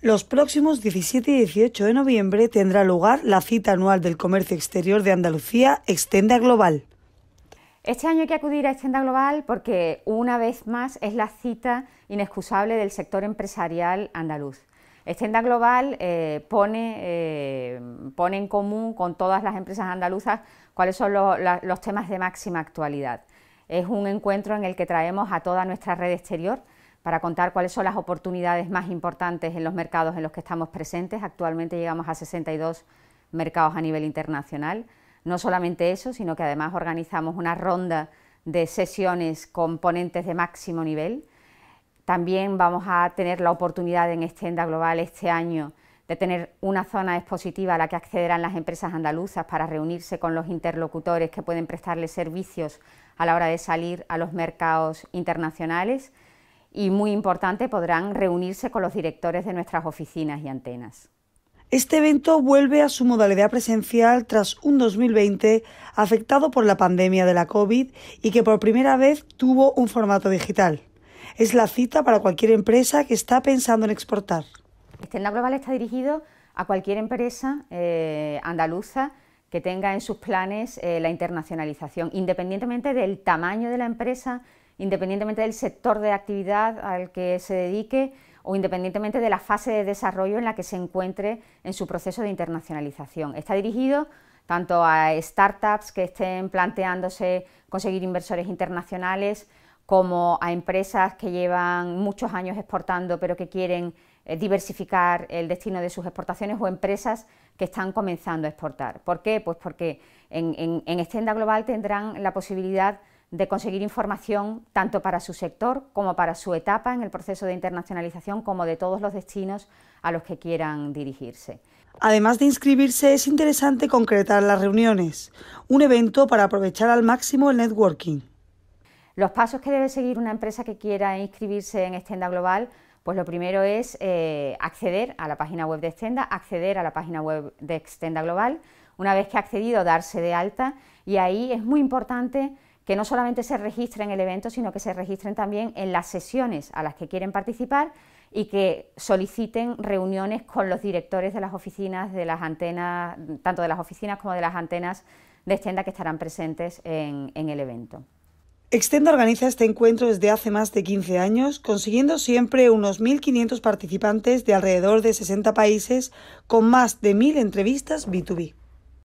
Los próximos 17 y 18 de noviembre tendrá lugar la cita anual del comercio exterior de Andalucía, Extenda Global. Este año hay que acudir a Extenda Global porque una vez más es la cita inexcusable del sector empresarial andaluz. Extenda Global eh, eh, pone, en común con todas las empresas andaluzas cuáles son los temas de máxima actualidad. Es un encuentro en el que traemos a toda nuestra red exterior, para contar cuáles son las oportunidades más importantes en los mercados en los que estamos presentes. Actualmente llegamos a 62 mercados a nivel internacional. No solamente eso, sino que además organizamos una ronda de sesiones con ponentes de máximo nivel. También vamos a tener la oportunidad en Extenda Global este año de tener una zona expositiva a la que accederán las empresas andaluzas para reunirse con los interlocutores que pueden prestarles servicios a la hora de salir a los mercados internacionales y muy importante podrán reunirse con los directores de nuestras oficinas y antenas. Este evento vuelve a su modalidad presencial tras un 2020 afectado por la pandemia de la COVID y que por primera vez tuvo un formato digital. Es la cita para cualquier empresa que está pensando en exportar. Extenda Global está dirigido a cualquier empresa eh, andaluza que tenga en sus planes eh, la internacionalización, independientemente del tamaño de la empresa, independientemente del sector de actividad al que se dedique o independientemente de la fase de desarrollo en la que se encuentre en su proceso de internacionalización. Está dirigido tanto a startups que estén planteándose conseguir inversores internacionales, como a empresas que llevan muchos años exportando pero que quieren eh, diversificar el destino de sus exportaciones o empresas que están comenzando a exportar. ¿Por qué? Pues porque en, en, Global tendrán la posibilidad de conseguir información tanto para su sector como para su etapa en el proceso de internacionalización, como de todos los destinos a los que quieran dirigirse. Además de inscribirse, es interesante concretar las reuniones, un evento para aprovechar al máximo el networking. Los pasos que debe seguir una empresa que quiera inscribirse en Extenda Global, pues lo primero es eh, acceder a la página web de Extenda, acceder a la página web de Extenda Global, una vez que ha accedido, darse de alta y ahí es muy importante que no solamente se registren en el evento, sino que se registren también en las sesiones a las que quieren participar y que soliciten reuniones con los directores de las oficinas, de las antenas, tanto de las oficinas como de las antenas de Extenda que estarán presentes en, en el evento. Extenda organiza este encuentro desde hace más de 15 años, consiguiendo siempre unos 1.500 participantes de alrededor de 60 países con más de 1.000 entrevistas B2B.